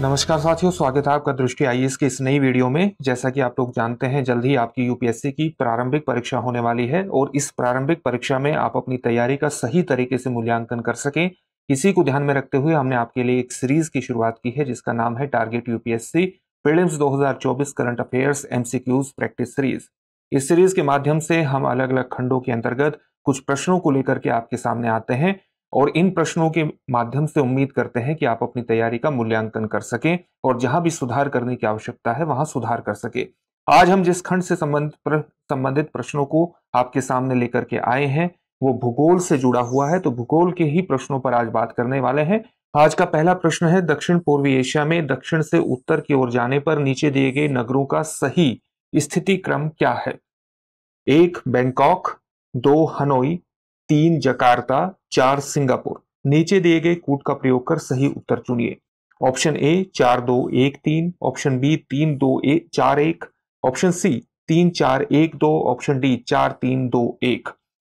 नमस्कार साथियों स्वागत है आपका दृष्टि आई के इस नई वीडियो में जैसा कि आप लोग जानते हैं जल्द ही आपकी यूपीएससी की प्रारंभिक परीक्षा होने वाली है और इस प्रारंभिक परीक्षा में आप अपनी तैयारी का सही तरीके से मूल्यांकन कर सकें इसी को ध्यान में रखते हुए हमने आपके लिए एक सीरीज की शुरुआत की है जिसका नाम है टारगेट यूपीएससी फिल्म दो current affairs M practice series इस सीरीज के माध्यम से हम अलग अलग खंडों के अंतर्गत कुछ प्रश्नों को लेकर के आपके सामने आते हैं और इन प्रश्नों के माध्यम से उम्मीद करते हैं कि आप अपनी तैयारी का मूल्यांकन कर सकें और जहां भी सुधार करने की आवश्यकता है वहां सुधार कर सके आज हम जिस खंड से संबंधित प्र, संबंधित प्रश्नों को आपके सामने लेकर के आए हैं वो भूगोल से जुड़ा हुआ है तो भूगोल के ही प्रश्नों पर आज बात करने वाले हैं आज का पहला प्रश्न है दक्षिण पूर्वी एशिया में दक्षिण से उत्तर की ओर जाने पर नीचे दिए गए नगरों का सही स्थिति क्रम क्या है एक बैंकॉक दो हनोई तीन जकार्ता चार सिंगापुर नीचे दिए गए कूट का प्रयोग कर सही उत्तर चुनिए ऑप्शन ए चार दो एक तीन ऑप्शन बी तीन दो एक चार एक ऑप्शन सी तीन चार एक दो ऑप्शन डी चार तीन दो एक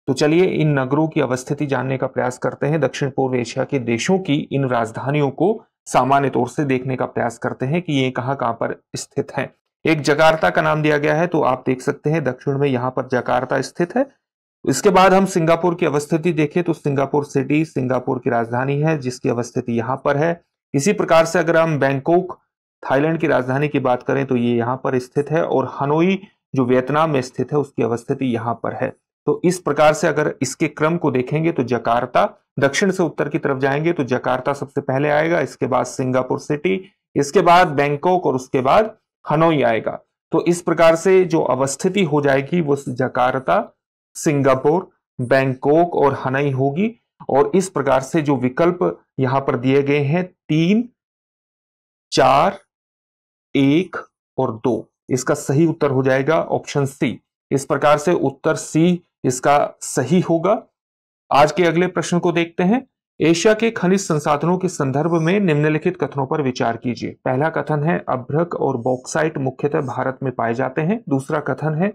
तो चलिए इन नगरों की अवस्थिति जानने का प्रयास करते हैं दक्षिण पूर्व एशिया के देशों की इन राजधानियों को सामान्य तौर से देखने का प्रयास करते हैं कि ये कहाँ कहाँ पर स्थित हैं एक जकार्ता का नाम दिया गया है तो आप देख सकते हैं दक्षिण में यहाँ पर जकार्ता स्थित है इसके बाद हम सिंगापुर की अवस्थिति देखें तो सिंगापुर सिटी सिंगापुर की राजधानी है जिसकी अवस्थिति यहां पर है इसी प्रकार से अगर हम बैंकॉक थाईलैंड की राजधानी की बात करें तो ये यहाँ पर स्थित है और हनोई जो वियतनाम में स्थित है उसकी अवस्थिति यहाँ पर है तो इस प्रकार से अगर इसके क्रम को देखेंगे तो जकार्ता दक्षिण से उत्तर की तरफ जाएंगे तो जकार्ता सबसे पहले आएगा इसके बाद सिंगापुर सिटी इसके बाद बैंकॉक और उसके बाद हनोई आएगा तो इस प्रकार से जो अवस्थिति हो जाएगी वो जकार्ता सिंगापुर बैंकॉक और हनई होगी और इस प्रकार से जो विकल्प यहां पर दिए गए हैं तीन चार एक और दो इसका सही उत्तर हो जाएगा ऑप्शन सी इस प्रकार से उत्तर सी इसका सही होगा आज के अगले प्रश्न को देखते हैं एशिया के खनिज संसाधनों के संदर्भ में निम्नलिखित कथनों पर विचार कीजिए पहला कथन है अभ्रक और बॉक्साइट मुख्यतः भारत में पाए जाते हैं दूसरा कथन है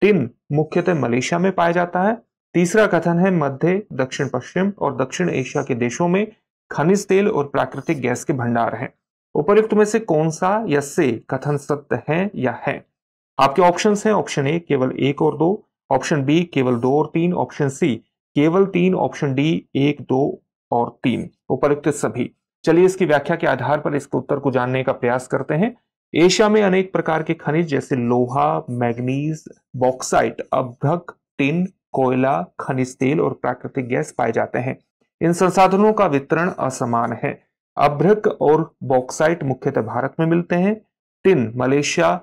टिन मुख्यतः मलेशिया में पाया जाता है तीसरा कथन है मध्य दक्षिण पश्चिम और दक्षिण एशिया के देशों में खनिज तेल और प्राकृतिक गैस के भंडार हैं उपरुक्त में से कौन सा या से कथन सत्य है या है आपके ऑप्शन हैं ऑप्शन ए केवल एक और दो ऑप्शन बी केवल दो और तीन ऑप्शन सी केवल तीन ऑप्शन डी एक दो और तीन उपरुक्त सभी चलिए इसकी व्याख्या के आधार पर इसके उत्तर को जानने का प्रयास करते हैं एशिया में अनेक प्रकार के खनिज जैसे लोहा मैग्नीज बॉक्साइट अभ्रक टिन कोयला खनिज तेल और प्राकृतिक गैस पाए जाते हैं इन संसाधनों का वितरण असमान है अभ्रक और बॉक्साइट मुख्यतः भारत में मिलते हैं टिन मलेशिया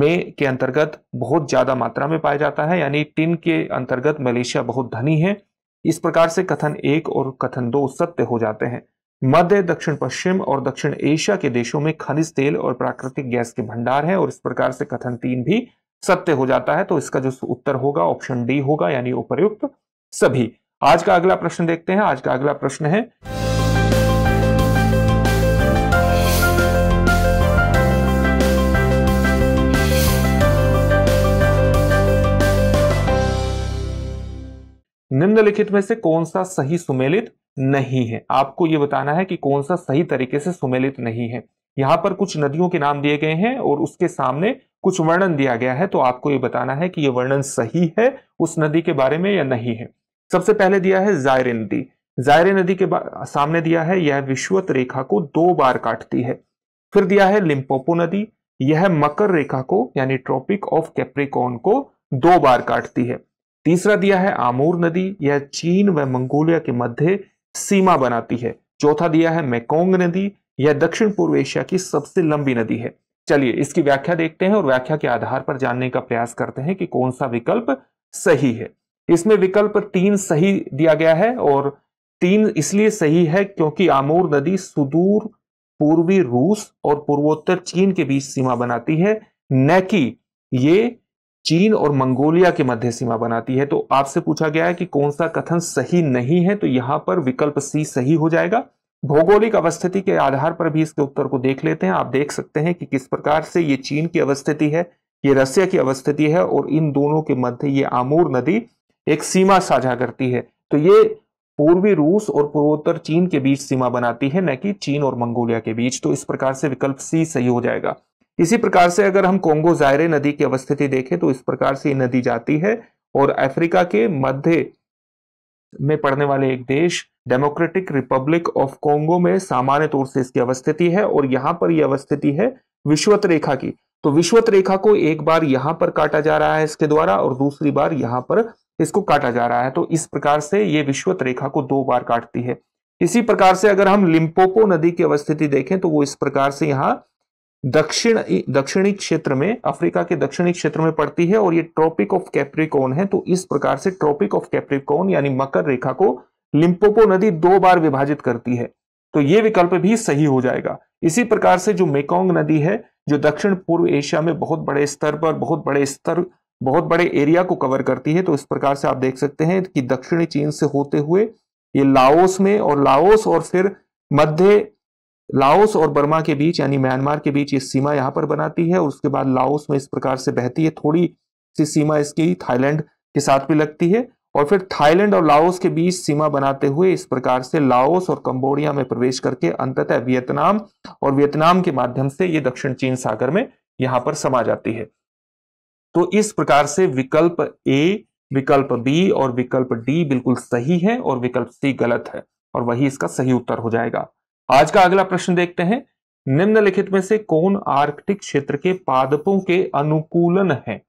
में के अंतर्गत बहुत ज्यादा मात्रा में पाया जाता है यानी टिन के अंतर्गत मलेशिया बहुत धनी है इस प्रकार से कथन एक और कथन दो सत्य हो जाते हैं मध्य दक्षिण पश्चिम और दक्षिण एशिया के देशों में खनिज तेल और प्राकृतिक गैस के भंडार है और इस प्रकार से कथन तीन भी सत्य हो जाता है तो इसका जो उत्तर होगा ऑप्शन डी होगा यानी उपयुक्त सभी आज का अगला प्रश्न देखते हैं आज का अगला प्रश्न है निम्नलिखित में से कौन सा सही सुमेलित नहीं है आपको ये बताना है कि कौन सा सही तरीके से सुमेलित नहीं है यहां पर कुछ नदियों के नाम दिए गए हैं और उसके सामने कुछ वर्णन दिया गया है तो आपको ये बताना है कि ये वर्णन सही है उस नदी के बारे में या नहीं है सबसे पहले दिया है जायरे नदी जायरे नदी के सामने दिया है यह विश्वत रेखा को दो बार काटती है फिर दिया है लिम्पोपो नदी यह मकर रेखा को यानी ट्रॉपिक ऑफ कैप्रिकॉन को दो बार काटती है तीसरा दिया है आमूर नदी यह चीन व मंगोलिया के मध्य सीमा बनाती है चौथा दिया है मैकोंग नदी यह दक्षिण पूर्व एशिया की सबसे लंबी नदी है चलिए इसकी व्याख्या देखते हैं और व्याख्या के आधार पर जानने का प्रयास करते हैं कि कौन सा विकल्प सही है इसमें विकल्प तीन सही दिया गया है और तीन इसलिए सही है क्योंकि आमूर नदी सुदूर पूर्वी रूस और पूर्वोत्तर चीन के बीच सीमा बनाती है न कि ये चीन और मंगोलिया के मध्य सीमा बनाती है तो आपसे पूछा गया है कि कौन सा कथन सही नहीं है तो यहां पर विकल्प सी सही हो जाएगा भौगोलिक अवस्थिति के आधार पर भी इसके उत्तर को देख लेते हैं आप देख सकते हैं कि किस प्रकार से ये चीन की अवस्थिति है ये रसिया की अवस्थिति है और इन दोनों के मध्य ये आमूर नदी एक सीमा साझा करती है तो ये पूर्वी रूस और पूर्वोत्तर चीन के बीच सीमा बनाती है न कि चीन और मंगोलिया के बीच तो इस प्रकार से विकल्प सी सही हो जाएगा इसी प्रकार से अगर हम कोंगो जायरे नदी की अवस्थिति देखें तो इस प्रकार से ये नदी जाती है और अफ्रीका के मध्य में पड़ने वाले एक देश डेमोक्रेटिक रिपब्लिक ऑफ कोंगो में सामान्य तौर से इसकी अवस्थिति है और यहाँ पर यह अवस्थिति है विश्वत रेखा की तो विश्वत रेखा को एक बार यहाँ पर काटा जा रहा है इसके द्वारा और दूसरी बार यहाँ पर इसको काटा जा रहा है तो इस प्रकार से ये विश्वत रेखा को दो बार काटती है इसी प्रकार से अगर हम लिम्पोपो नदी की अवस्थिति देखें तो वो इस प्रकार से यहाँ दक्षिण दक्षिणी क्षेत्र में अफ्रीका के दक्षिणी क्षेत्र में पड़ती है और ये ट्रॉपिक ऑफ कैप्रिकोन है तो इस प्रकार से ट्रॉपिक ऑफ कैप्रिकोन यानी मकर रेखा को लिम्पोपो नदी दो बार विभाजित करती है तो ये विकल्प भी सही हो जाएगा इसी प्रकार से जो मेकोंग नदी है जो दक्षिण पूर्व एशिया में बहुत बड़े स्तर पर बहुत बड़े स्तर बहुत बड़े एरिया को कवर करती है तो इस प्रकार से आप देख सकते हैं कि दक्षिणी चीन से होते हुए ये लाओस में और लाओस और फिर मध्य लाओस और बर्मा के बीच यानी म्यांमार के बीच ये सीमा यहाँ पर बनाती है और उसके बाद लाओस में इस प्रकार से बहती है थोड़ी सी सीमा इसकी थाईलैंड के साथ भी लगती है और फिर थाईलैंड और लाओस के बीच सीमा बनाते हुए इस प्रकार से लाओस और कंबोडिया में प्रवेश करके अंततः वियतनाम और वियतनाम के माध्यम से ये दक्षिण चीन सागर में यहाँ पर समा जाती है तो इस प्रकार से विकल्प ए विकल्प बी और विकल्प डी बिल्कुल सही है और विकल्प सी गलत है और वही इसका सही उत्तर हो जाएगा आज का अगला प्रश्न देखते हैं निम्नलिखित में से कौन आर्कटिक क्षेत्र के पादपों के अनुकूलन है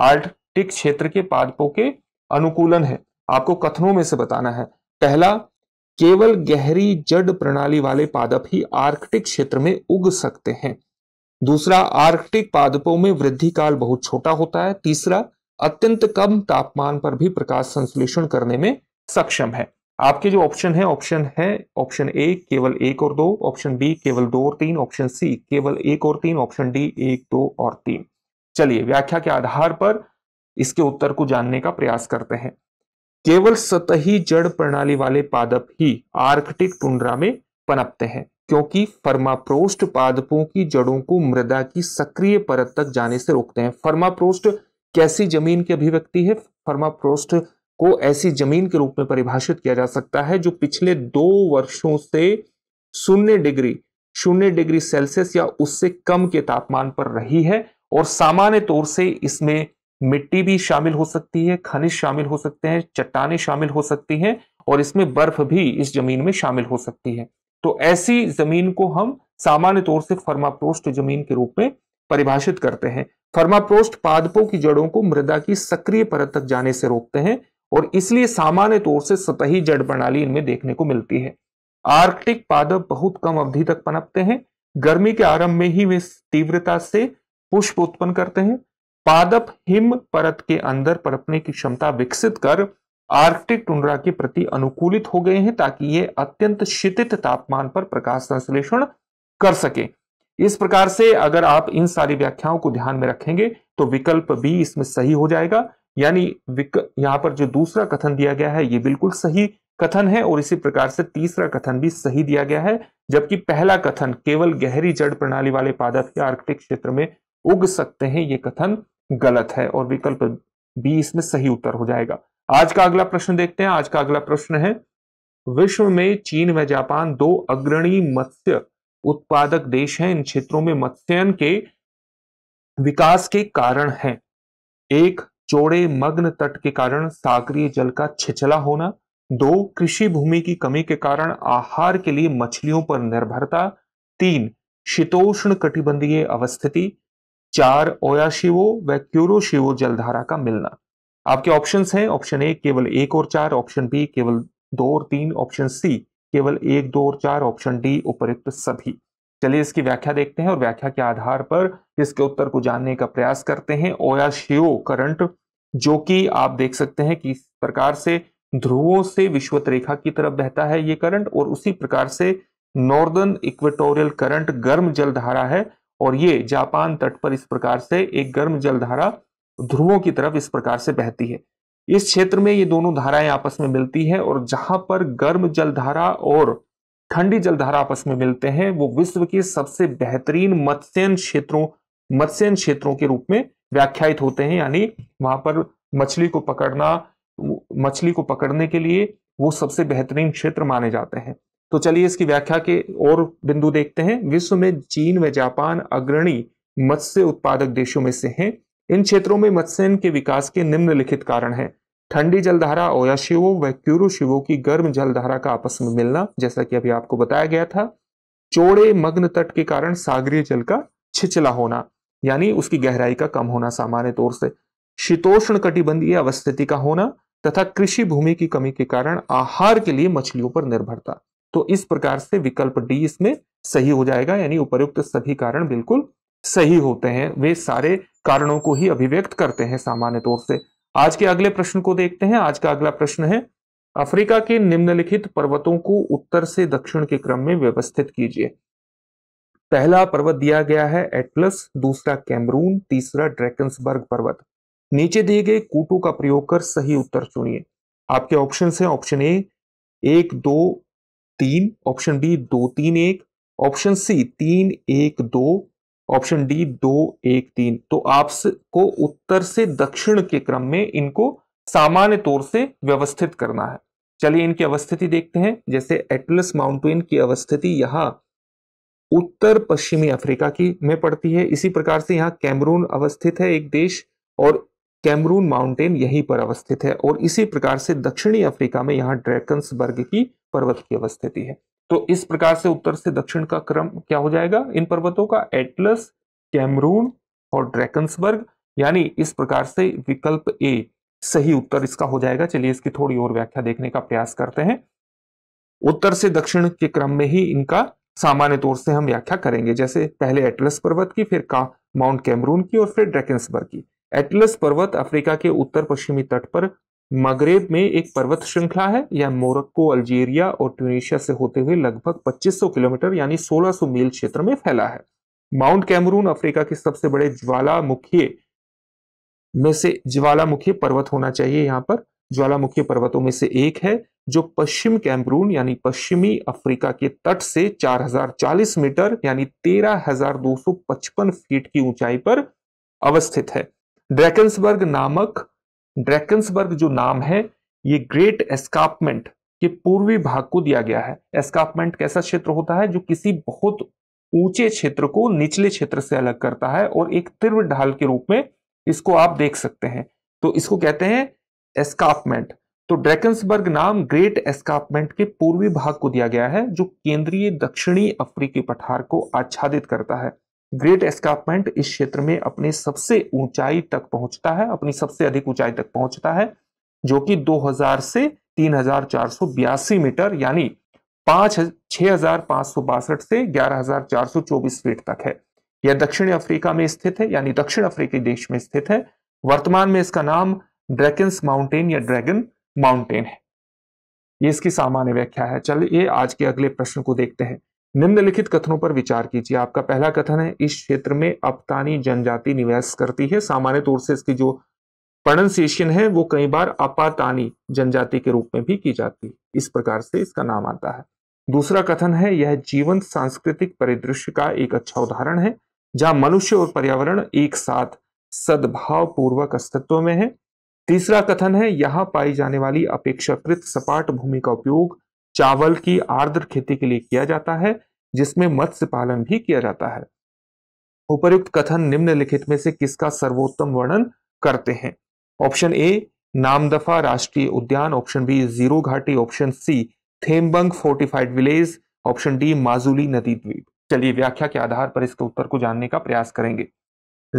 आर्कटिक क्षेत्र के पादपों के अनुकूलन है आपको कथनों में से बताना है पहला केवल गहरी जड़ प्रणाली वाले पादप ही आर्कटिक क्षेत्र में उग सकते हैं दूसरा आर्कटिक पादपों में वृद्धि काल बहुत छोटा होता है तीसरा अत्यंत कम तापमान पर भी प्रकाश संश्लेषण करने में सक्षम है आपके जो ऑप्शन है ऑप्शन है ऑप्शन ए केवल एक और दो ऑप्शन बी केवल दो और तीन ऑप्शन सी केवल एक और तीन ऑप्शन डी एक दो और तीन चलिए व्याख्या के आधार पर इसके उत्तर को जानने का प्रयास करते हैं केवल सतही जड़ प्रणाली वाले पादप ही आर्कटिक टुंड्रा में पनपते हैं क्योंकि फर्माप्रोस्ट पादपों की जड़ों को मृदा की सक्रिय परत तक जाने से रोकते हैं फर्माप्रोस्ट कैसी जमीन की अभिव्यक्ति है फर्माप्रोस्ट को ऐसी जमीन के रूप में परिभाषित किया जा सकता है जो पिछले दो वर्षों से शून्य डिग्री शून्य डिग्री सेल्सियस या उससे कम के तापमान पर रही है और सामान्य तौर से इसमें मिट्टी भी शामिल हो सकती है खनिज शामिल हो सकते हैं चट्टाने शामिल हो सकती हैं और इसमें बर्फ भी इस जमीन में शामिल हो सकती है तो ऐसी जमीन को हम सामान्य तौर से फर्माप्रोस्ट जमीन के रूप में परिभाषित करते हैं फर्माप्रोस्ट पादपों की जड़ों को मृदा की सक्रिय परत तक जाने से रोकते हैं और इसलिए सामान्य तौर से सतही जड़ प्रणाली इनमें देखने को मिलती है आर्कटिक पादप बहुत कम अवधि तक पनपते हैं गर्मी के आरंभ में ही वे तीव्रता से पुष्प उत्पन्न करते हैं पादप हिम परत के अंदर परपने की क्षमता विकसित कर आर्कटिक टुंड्रा के प्रति अनुकूलित हो गए हैं ताकि ये अत्यंत शिथित तापमान पर प्रकाश संश्लेषण कर सके इस प्रकार से अगर आप इन सारी व्याख्याओं को ध्यान में रखेंगे तो विकल्प बी इसमें सही हो जाएगा यानी यहां पर जो दूसरा कथन दिया गया है ये बिल्कुल सही कथन है और इसी प्रकार से तीसरा कथन भी सही दिया गया है जबकि पहला कथन केवल गहरी जड़ प्रणाली वाले पादप के आर्कटिक क्षेत्र में उग सकते हैं ये कथन गलत है और विकल्प बी इसमें सही उत्तर हो जाएगा आज का अगला प्रश्न देखते हैं आज का अगला प्रश्न है विश्व में चीन व जापान दो अग्रणी मत्स्य उत्पादक देश हैं इन क्षेत्रों में मत्स्यन के विकास के कारण हैं एक चौड़े मग्न तट के कारण सागरीय जल का छिछला होना दो कृषि भूमि की कमी के कारण आहार के लिए मछलियों पर निर्भरता तीन शीतोष्ण कटिबंधीय अवस्थिति चार ओयाशिवो व क्यूरोशिवो जलधारा का मिलना आपके ऑप्शंस हैं ऑप्शन ए केवल एक और चार ऑप्शन बी केवल दो और तीन ऑप्शन सी केवल एक दो और चार ऑप्शन डी उपरुक्त सभी चलिए इसकी व्याख्या देखते हैं और व्याख्या के आधार पर इसके उत्तर को जानने का प्रयास करते हैं ओयाशियो करंट जो कि आप देख सकते हैं किस प्रकार से ध्रुवों से विश्वत रेखा की तरफ बहता है ये करंट और उसी प्रकार से नॉर्दर्न इक्वेटोरियल करंट गर्म जलधारा है और ये जापान तट पर इस प्रकार से एक गर्म जलधारा ध्रुवों की तरफ इस प्रकार से बहती है इस क्षेत्र में ये दोनों धाराएं आपस में मिलती हैं और जहां पर गर्म जलधारा और ठंडी जलधारा आपस में मिलते हैं वो विश्व के सबसे बेहतरीन मत्स्यन क्षेत्रों मत्स्यन क्षेत्रों के रूप में व्याख्यात होते हैं यानी वहां पर मछली को पकड़ना मछली को पकड़ने के लिए वो सबसे बेहतरीन क्षेत्र माने जाते हैं तो चलिए इसकी व्याख्या के और बिंदु देखते हैं विश्व में चीन व जापान अग्रणी मत्स्य उत्पादक देशों में से हैं इन क्षेत्रों में मत्स्य के विकास के निम्नलिखित कारण हैं ठंडी जलधारा ओयाशिवो व शिवो की गर्म जलधारा का आपस में मिलना जैसा कि अभी आपको बताया गया था चौड़े मग्न तट के कारण सागरीय जल का छिचला होना यानी उसकी गहराई का कम होना सामान्य तौर से शीतोष्ण कटिबंधीय अवस्थिति का होना तथा कृषि भूमि की कमी के कारण आहार के लिए मछलियों पर निर्भरता तो इस प्रकार से विकल्प डी इसमें सही हो जाएगा यानी उपयुक्त सभी कारण बिल्कुल सही होते हैं वे सारे कारणों को ही अभिव्यक्त करते हैं सामान्य तौर से आज के अगले प्रश्न को देखते हैं आज का अगला प्रश्न है अफ्रीका के निम्नलिखित पर्वतों को उत्तर से दक्षिण के क्रम में व्यवस्थित कीजिए पहला पर्वत दिया गया है एटलस दूसरा कैमरून तीसरा ड्रैकन्सबर्ग पर्वत नीचे दिए गए कूटों का प्रयोग कर सही उत्तर चुनिए आपके ऑप्शन है ऑप्शन ए एक दो तीन ऑप्शन बी दो तीन एक ऑप्शन सी तीन एक दो ऑप्शन डी दो एक तीन तो आपको उत्तर से दक्षिण के क्रम में इनको सामान्य तौर से व्यवस्थित करना है चलिए इनकी अवस्थिति देखते हैं जैसे एटलस माउंटेन की अवस्थिति यहां उत्तर पश्चिमी अफ्रीका की में पड़ती है इसी प्रकार से यहाँ कैमरून अवस्थित है एक देश और कैमरून माउंटेन यहीं पर अवस्थित है और इसी प्रकार से दक्षिणी अफ्रीका में यहाँ ड्रैकन्सबर्ग की पर्वत की अवस्थिति है तो इस प्रकार से उत्तर से दक्षिण का क्रम क्या हो जाएगा इन पर्वतों का एटलस कैमरून और ड्रैकन्सबर्ग यानी इस प्रकार से विकल्प ए सही उत्तर इसका हो जाएगा चलिए इसकी थोड़ी और व्याख्या देखने का प्रयास करते हैं उत्तर से दक्षिण के क्रम में ही इनका सामान्य तौर से हम व्याख्या करेंगे जैसे पहले एटलस पर्वत की फिर का माउंट कैमरून की और फिर ड्रैकन्सबर्ग की एटलस पर्वत अफ्रीका के उत्तर पश्चिमी तट पर मगरेब में एक पर्वत श्रृंखला है यह मोरक्को अल्जीरिया और ट्यूनिशिया से होते हुए लगभग 2500 किलोमीटर यानी 1600 मील क्षेत्र में फैला है माउंट कैमरून अफ्रीका के सबसे बड़े ज्वालामुखी में से ज्वालामुखी पर्वत होना चाहिए यहाँ पर ज्वालामुखी पर्वतों में से एक है जो पश्चिम कैमरून यानी पश्चिमी अफ्रीका के तट से 4040 मीटर यानी 13,255 फीट की ऊंचाई पर अवस्थित है ड्रैकन्सबर्ग नामक ड्रैकन्सबर्ग जो नाम है ये ग्रेट एस्कापमेंट के पूर्वी भाग को दिया गया है एस्कापमेंट कैसा क्षेत्र होता है जो किसी बहुत ऊंचे क्षेत्र को निचले क्षेत्र से अलग करता है और एक तीव्र ढाल के रूप में इसको आप देख सकते हैं तो इसको कहते हैं एस्कापमेंट तो ड्रैकन्सबर्ग नाम ग्रेट एस्कापमेंट के पूर्वी भाग को दिया गया है जो केंद्रीय दक्षिणी अफ्रीकी पठार को आच्छादित करता है ग्रेट एस्कापमेंट इस क्षेत्र में अपने सबसे ऊंचाई तक पहुंचता है अपनी सबसे अधिक ऊंचाई तक पहुंचता है जो कि 2000 से 3482 मीटर यानी पांच छह से ग्यारह फीट तक है यह दक्षिण अफ्रीका में स्थित है यानी दक्षिण अफ्रीकी देश में स्थित है वर्तमान में इसका नाम ड्रैगन्स माउंटेन या ड्रैगन माउंटेन है ये इसकी सामान्य व्याख्या है चलिए आज के अगले प्रश्न को देखते हैं निम्नलिखित कथनों पर विचार कीजिए आपका पहला कथन है इस क्षेत्र में अपतानी जनजाति निवास करती है सामान्य तौर से इसकी जो प्रोनाउंसिएशन है वो कई बार अपातानी जनजाति के रूप में भी की जाती है इस प्रकार से इसका नाम आता है दूसरा कथन है यह जीवंत सांस्कृतिक परिदृश्य का एक अच्छा उदाहरण है जहां मनुष्य और पर्यावरण एक साथ सद्भाव पूर्वक अस्तित्व में है तीसरा कथन है यहाँ पाई जाने वाली अपेक्षाकृत सपाट भूमि का उपयोग चावल की आर्द्र खेती के लिए किया जाता है जिसमें मत्स्य पालन भी किया जाता है उपरुक्त कथन निम्नलिखित में से किसका सर्वोत्तम वर्णन करते हैं ऑप्शन ए नामदफा राष्ट्रीय उद्यान ऑप्शन बी जीरो घाटी option C Thembang fortified village option D Majuli नदी द्वीप चलिए व्याख्या के आधार पर इसके उत्तर को जानने का प्रयास करेंगे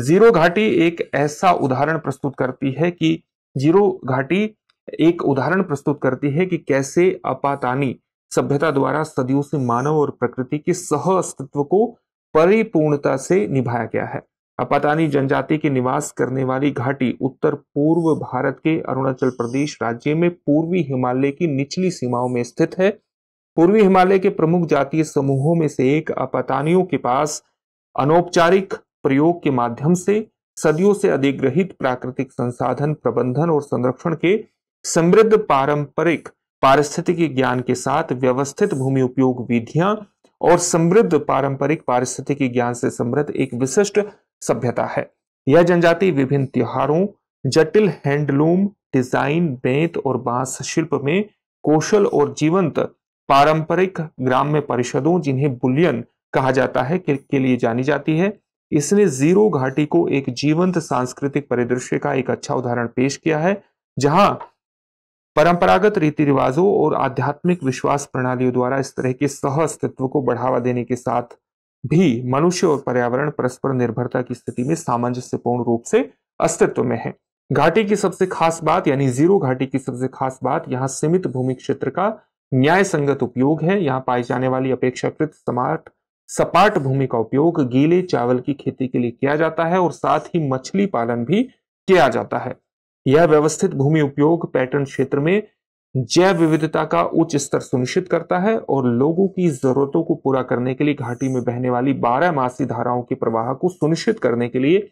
जीरो घाटी एक ऐसा उदाहरण प्रस्तुत करती है कि जीरो घाटी एक उदाहरण प्रस्तुत करती है कि कैसे अपातानी सभ्यता द्वारा सदियों से मानव और प्रकृति के सह अस्तित्व को परिपूर्णता से निभाया गया है अपातानी जनजाति के निवास करने वाली घाटी उत्तर पूर्व भारत के अरुणाचल प्रदेश राज्य में पूर्वी हिमालय की निचली सीमाओं में स्थित है पूर्वी हिमालय के प्रमुख जातीय समूहों में से एक अपातानियों के पास अनौपचारिक प्रयोग के माध्यम से सदियों से अधिग्रहित प्राकृतिक संसाधन प्रबंधन और संरक्षण के समृद्ध पारंपरिक पारिस्थितिकी ज्ञान के साथ व्यवस्थित भूमि उपयोग विधियां और समृद्ध पारंपरिक पारिस्थितिकी ज्ञान से समृद्ध एक विशिष्ट सभ्यता है यह जनजाति विभिन्न त्योहारों जटिल हैंडलूम डिजाइन बेंत और बांस शिल्प में कौशल और जीवंत पारंपरिक ग्राम्य परिषदों जिन्हें बुलियन कहा जाता है के लिए जानी जाती है इसने जीरो घाटी को एक जीवंत सांस्कृतिक परिदृश्य का एक अच्छा उदाहरण पेश किया है जहां परंपरागत रीति रिवाजों और आध्यात्मिक विश्वास प्रणालियों द्वारा इस तरह के सह अस्तित्व को बढ़ावा देने के साथ भी मनुष्य और पर्यावरण परस्पर निर्भरता की स्थिति में सामंजस्यपूर्ण रूप से अस्तित्व में है घाटी की सबसे खास बात यानी जीरो घाटी की सबसे खास बात यहाँ सीमित भूमि क्षेत्र का न्याय संगत उपयोग है यहाँ पाई जाने वाली अपेक्षाकृत समार्थ सपाट भूमि का उपयोग गीले चावल की खेती के लिए किया जाता है और साथ ही मछली पालन भी किया जाता है यह व्यवस्थित भूमि उपयोग पैटर्न क्षेत्र में जैव विविधता का उच्च स्तर सुनिश्चित करता है और लोगों की जरूरतों को पूरा करने के लिए घाटी में बहने वाली बारह मासी धाराओं के प्रवाह को सुनिश्चित करने के लिए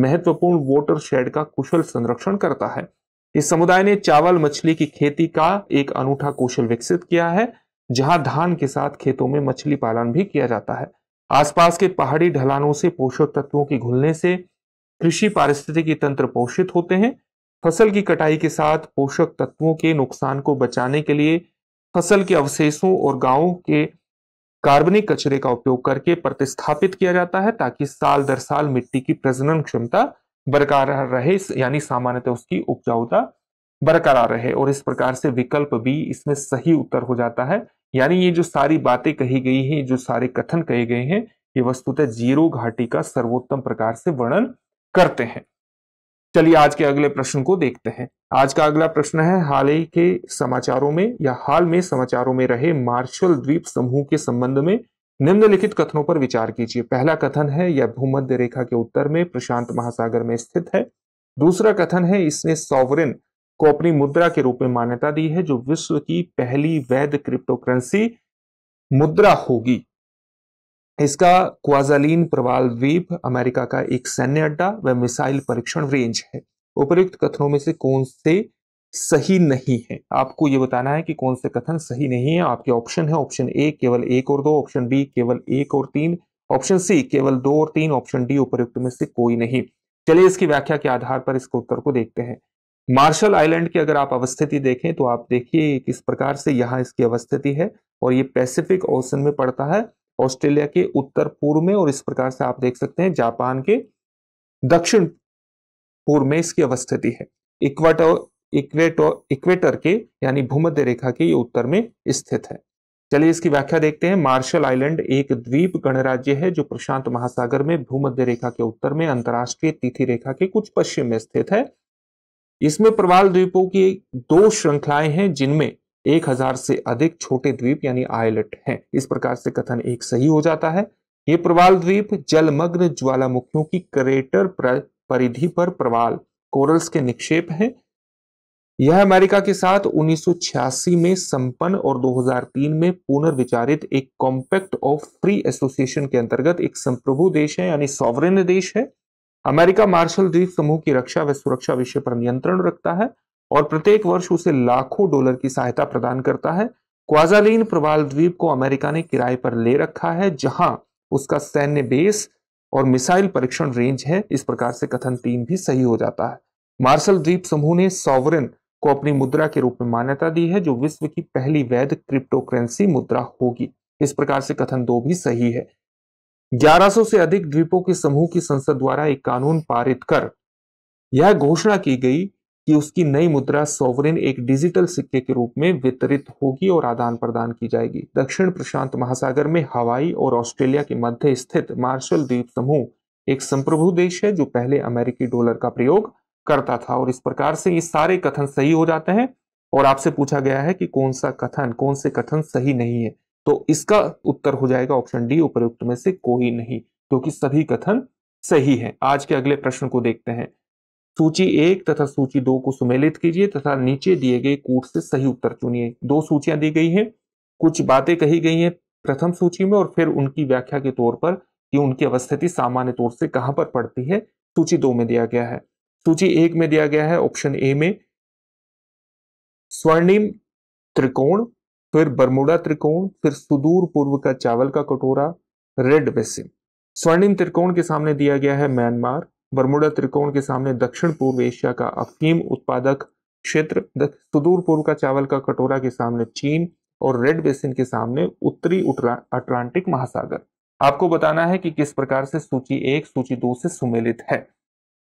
महत्वपूर्ण वोटर शेड का कुशल संरक्षण करता है इस समुदाय ने चावल मछली की खेती का एक अनूठा कौशल विकसित किया है जहां धान के साथ खेतों में मछली पालन भी किया जाता है आसपास के पहाड़ी ढलानों से पोषक तत्वों के घुलने से कृषि पारिस्थितिकी तंत्र पोषित होते हैं फसल की कटाई के साथ पोषक तत्वों के नुकसान को बचाने के लिए फसल के अवशेषों और गांवों के कार्बनिक कचरे का उपयोग करके प्रतिस्थापित किया जाता है ताकि साल दर साल मिट्टी की प्रजनन क्षमता बरकरार रहे यानी सामान्यतः उसकी उपजाऊता बरकरार रहे और इस प्रकार से विकल्प भी इसमें सही उत्तर हो जाता है यानी ये जो सारी बातें कही गई हैं जो सारे कथन कहे गए हैं ये वस्तुतः जीरो घाटी का सर्वोत्तम प्रकार से वर्णन करते हैं चलिए आज के अगले प्रश्न को देखते हैं आज का अगला प्रश्न है हाल ही के समाचारों में या हाल में समाचारों में रहे मार्शल द्वीप समूह के संबंध में निम्नलिखित कथनों पर विचार कीजिए पहला कथन है यह भूमध्य रेखा के उत्तर में प्रशांत महासागर में स्थित है दूसरा कथन है इसने सॉवरेन को अपनी मुद्रा के रूप में मान्यता दी है जो विश्व की पहली वैध क्रिप्टो करेंसी मुद्रा होगी इसका क्वाजालीन प्रवाल द्वीप अमेरिका का एक सैन्य अड्डा व मिसाइल परीक्षण रेंज है उपयुक्त कथनों में से कौन से सही नहीं है आपको ये बताना है कि कौन से कथन सही नहीं है आपके ऑप्शन है ऑप्शन ए केवल एक और दो ऑप्शन बी केवल एक और तीन ऑप्शन सी केवल दो और तीन ऑप्शन डी उपयुक्त में से कोई नहीं चलिए इसकी व्याख्या के आधार पर इसके उत्तर को देखते हैं मार्शल आइलैंड की अगर आप अवस्थिति देखें तो आप देखिए किस प्रकार से यहाँ इसकी अवस्थिति है और ये पैसिफिक ओशन में पड़ता है ऑस्ट्रेलिया के उत्तर पूर्व में और इस प्रकार से आप देख सकते हैं जापान के दक्षिण पूर्व में इसकी अवस्थिति है इक्वाटो इक्वेटो इक्वेटर के यानी भूमध्य रेखा के ये उत्तर में स्थित है चलिए इसकी व्याख्या देखते हैं मार्शल आइलैंड एक द्वीप गणराज्य है जो प्रशांत महासागर में भूमध्य रेखा के उत्तर में अंतर्राष्ट्रीय तिथि रेखा के कुछ पश्चिम में स्थित है इसमें प्रवाल द्वीपों की दो श्रृंखलाएं हैं जिनमें एक हजार से अधिक छोटे द्वीप यानी आइलेट हैं इस प्रकार से कथन एक सही हो जाता है ये प्रवाल द्वीप जलमग्न ज्वालामुखियों की क्रेटर परिधि पर प्रवाल कोरल्स के निक्षेप हैं यह अमेरिका के साथ 1986 में संपन्न और 2003 में पुनर्विचारित एक कॉम्पैक्ट ऑफ फ्री एसोसिएशन के अंतर्गत एक संप्रभु देश है यानी सॉवरेन देश है अमेरिका मार्शल द्वीप समूह की रक्षा व सुरक्षा विषय पर नियंत्रण रखता है और प्रत्येक वर्ष उसे लाखों डॉलर की सहायता प्रदान करता है क्वाजालीन प्रवाल द्वीप को अमेरिका ने किराए पर ले रखा है जहां उसका सैन्य बेस और मिसाइल परीक्षण रेंज है इस प्रकार से कथन तीन भी सही हो जाता है मार्शल द्वीप समूह ने सॉवरन को अपनी मुद्रा के रूप में मान्यता दी है जो विश्व की पहली वैध क्रिप्टोकरेंसी मुद्रा होगी इस प्रकार से कथन दो भी सही है 1100 से अधिक द्वीपों के समूह की संसद द्वारा एक कानून पारित कर यह घोषणा की गई कि उसकी नई मुद्रा सोवरेन एक डिजिटल सिक्के के रूप में वितरित होगी और आदान प्रदान की जाएगी दक्षिण प्रशांत महासागर में हवाई और ऑस्ट्रेलिया के मध्य स्थित मार्शल द्वीप समूह एक संप्रभु देश है जो पहले अमेरिकी डॉलर का प्रयोग करता था और इस प्रकार से ये सारे कथन सही हो जाते हैं और आपसे पूछा गया है कि कौन सा कथन कौन से कथन सही नहीं है तो इसका उत्तर हो जाएगा ऑप्शन डी उपयुक्त में से कोई नहीं क्योंकि तो सभी कथन सही है आज के अगले प्रश्न को देखते हैं सूची एक तथा सूची दो को सुमेलित कीजिए तथा नीचे दिए गए कूट से सही उत्तर चुनिए दो सूचियां दी गई हैं कुछ बातें कही गई हैं प्रथम सूची में और फिर उनकी व्याख्या के तौर पर कि उनकी अवस्थिति सामान्य तौर से कहां पर पड़ती है सूची दो में दिया गया है सूची एक में दिया गया है ऑप्शन ए में स्वर्णिम त्रिकोण फिर बरमुडा त्रिकोण फिर सुदूर पूर्व का चावल का कटोरा रेड बेसिन स्वर्णिम त्रिकोण के सामने दिया गया है म्यांमार बरमुडा त्रिकोण के सामने दक्षिण पूर्व एशिया का अफीम उत्पादक क्षेत्र सुदूर पूर्व का चावल का कटोरा के सामने चीन और रेड बेसिन के सामने उत्तरी अटलांटिक महासागर आपको बताना है कि किस प्रकार से सूची एक सूची दो से सुमेलित है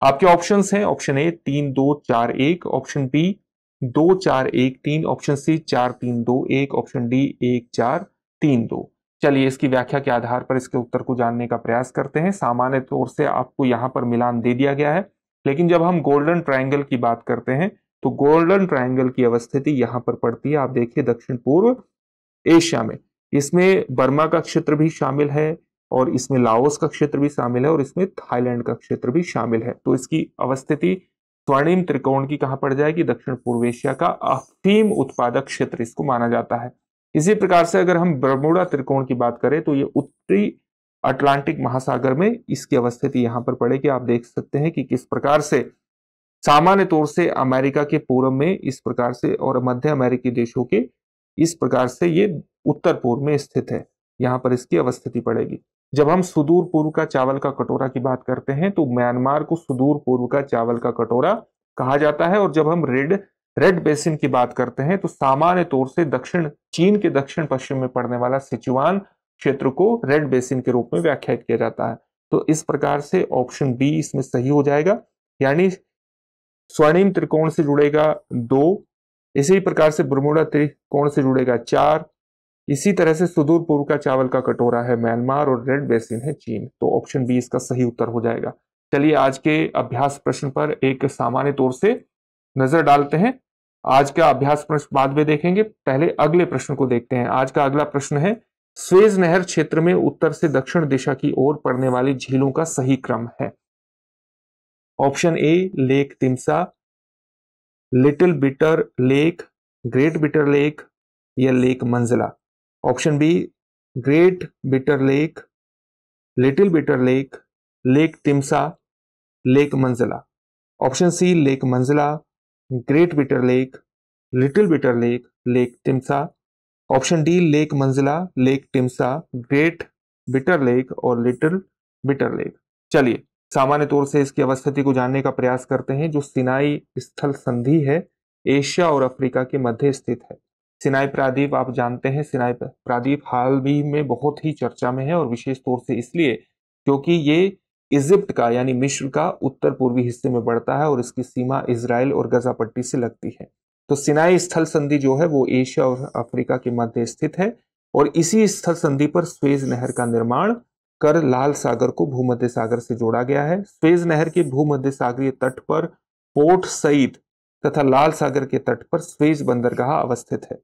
आपके ऑप्शंस हैं ऑप्शन ए तीन दो चार एक ऑप्शन बी दो चार एक तीन ऑप्शन सी चार तीन दो एक ऑप्शन डी एक चार तीन दो चलिए इसकी व्याख्या के आधार पर इसके उत्तर को जानने का प्रयास करते हैं सामान्य तौर से आपको यहाँ पर मिलान दे दिया गया है लेकिन जब हम गोल्डन ट्रायंगल की बात करते हैं तो गोल्डन ट्रायंगल की अवस्थिति यहाँ पर पड़ती है आप देखिए दक्षिण पूर्व एशिया में इसमें बर्मा का क्षेत्र भी शामिल है और इसमें लाओस का क्षेत्र भी शामिल है और इसमें थाईलैंड का क्षेत्र भी शामिल है तो इसकी अवस्थिति स्वर्णिम त्रिकोण की कहाँ पड़ जाएगी दक्षिण पूर्व एशिया का अफीम उत्पादक क्षेत्र इसको माना जाता है इसी प्रकार से अगर हम ब्रमुड़ा त्रिकोण की बात करें तो ये उत्तरी अटलांटिक महासागर में इसकी अवस्थिति यहाँ पर पड़ेगी आप देख सकते हैं कि किस प्रकार से सामान्य तौर से अमेरिका के पूर्व में इस प्रकार से और मध्य अमेरिकी देशों के इस प्रकार से ये उत्तर पूर्व में स्थित है यहाँ पर इसकी अवस्थिति पड़ेगी जब हम सुदूर पूर्व का चावल का कटोरा की बात करते हैं तो म्यांमार को सुदूर पूर्व का चावल का कटोरा कहा जाता है और जब हम रेड रेड बेसिन की बात करते हैं तो सामान्य तौर से दक्षिण चीन के दक्षिण पश्चिम में पड़ने वाला सिचुआन क्षेत्र को रेड बेसिन के रूप में व्याख्यात किया जाता है तो इस प्रकार से ऑप्शन बी इसमें सही हो जाएगा यानी स्वर्णिम त्रिकोण से जुड़ेगा दो इसी प्रकार से ब्रमुडा त्रिकोण से जुड़ेगा चार इसी तरह से सुदूर पूर्व का चावल का कटोरा है म्यांमार और रेड बेसिन है चीन तो ऑप्शन बी इसका सही उत्तर हो जाएगा चलिए आज के अभ्यास प्रश्न पर एक सामान्य तौर से नजर डालते हैं आज का अभ्यास प्रश्न बाद में देखेंगे पहले अगले प्रश्न को देखते हैं आज का अगला प्रश्न है स्वेज नहर क्षेत्र में उत्तर से दक्षिण दिशा की ओर पड़ने वाली झीलों का सही क्रम है option A Lake Timsah Little Bitter Lake Great Bitter Lake या Lake Manzala option B Great Bitter Lake Little Bitter Lake Lake Timsah Lake Manzala option C Lake Manzala Great Bitter Lake Little Bitter Lake Lake Timsah option D Lake Manzala Lake Timsah Great Bitter Lake और Little Bitter Lake चलिए सामान्य तौर से इसकी अवस्थिति को जानने का प्रयास करते हैं जो सिनाई स्थल संधि है एशिया और अफ्रीका के मध्य स्थित है सिनाई प्रादीप आप जानते हैं सिनाई प्रादीप हाल भी में बहुत ही चर्चा में है और विशेष तौर से इसलिए क्योंकि ये इजिप्ट का यानी मिश्र का उत्तर पूर्वी हिस्से में बढ़ता है और इसकी सीमा इसराइल और गजा पट्टी से लगती है तो सिनाई स्थल संधि जो है वो एशिया और अफ्रीका के मध्य स्थित है और इसी स्थल संधि पर स्वेज नहर का निर्माण कर लाल सागर को भूमध्य सागर से जोड़ा गया है स्वेज नहर के भूमध्य सागरीय तट पर पोर्ट सईद तथा लाल सागर के तट पर स्वेज बंदरगाह अवस्थित है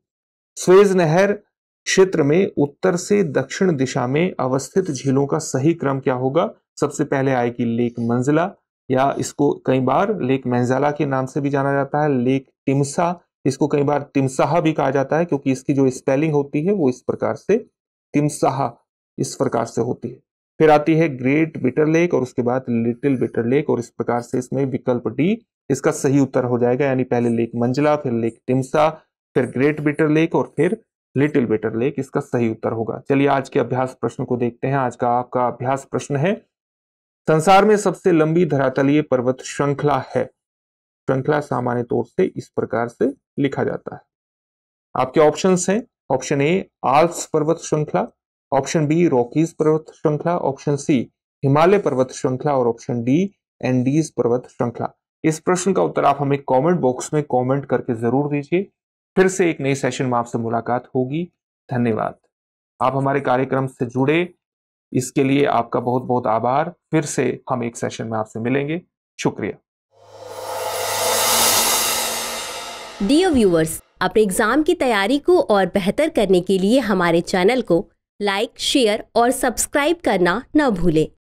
स्वेज नहर क्षेत्र में उत्तर से दक्षिण दिशा में अवस्थित झीलों का सही क्रम क्या होगा सबसे पहले आएगी लेक मंजिला या इसको कई बार लेक मैंजाला के नाम से भी जाना जाता है लेक टिमसा इसको कई बार तिमसाह भी कहा जाता है क्योंकि इसकी जो स्पेलिंग होती है वो इस प्रकार से तिमसाह इस प्रकार से होती है फिर आती है ग्रेट बिटर लेक और उसके बाद लिटिल बिटर लेक और इस प्रकार से इसमें विकल्प डी इसका सही उत्तर हो जाएगा यानी पहले लेक मंजला फिर लेक टिमसा फिर ग्रेट बिटर लेक और फिर लिटिल बिटर लेक इसका सही उत्तर होगा चलिए आज के अभ्यास प्रश्न को देखते हैं आज का आपका अभ्यास प्रश्न है संसार में सबसे लंबी धरातलीय पर्वत श्रृंखला है श्रृंखला सामान्य तौर से इस प्रकार से लिखा जाता है आपके ऑप्शन हैं ऑप्शन ए आल्स पर्वत श्रृंखला ऑप्शन बी रॉकीज पर्वत श्रृंखला ऑप्शन सी हिमालय पर्वत श्रृंखला और ऑप्शन डी एंडीज पर्वत श्रृंखला इस प्रश्न का उत्तर आप हमें कमेंट बॉक्स में कमेंट करके जरूर दीजिए फिर से एक नई सेशन में आपसे मुलाकात होगी धन्यवाद आप हमारे कार्यक्रम से जुड़े इसके लिए आपका बहुत बहुत आभार फिर से हम एक सेशन में आपसे मिलेंगे शुक्रिया डियर व्यूवर्स अपने एग्जाम की तैयारी को और बेहतर करने के लिए हमारे चैनल को लाइक शेयर और सब्सक्राइब करना न भूलें